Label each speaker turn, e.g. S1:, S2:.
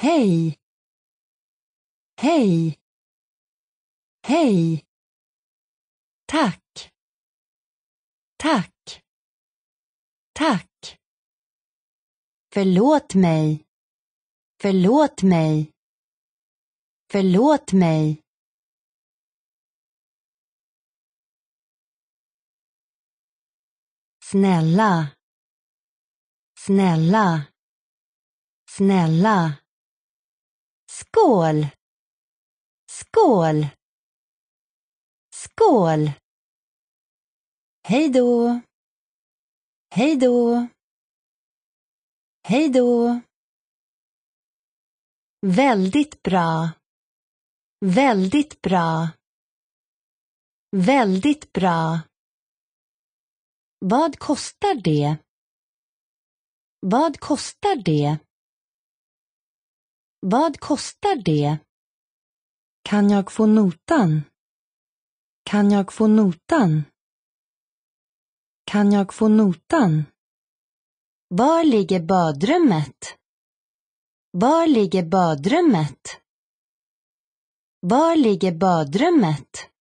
S1: Hej. Hej.
S2: Hej. Tack. Tack. Tack. Förlåt mig. Förlåt mig. Förlåt mig. Snälla. Snälla. Snälla. Skål! Skål! Skål! Hej då! Hej då! Hej då! Väldigt bra. Väldigt bra. Väldigt bra. Vad kostar det? Vad kostar det? Vad kostar det? Kan jag få notan? Kan jag få notan? Kan jag få notan? Var ligger badrummet? Var ligger badrummet? Var ligger badrummet?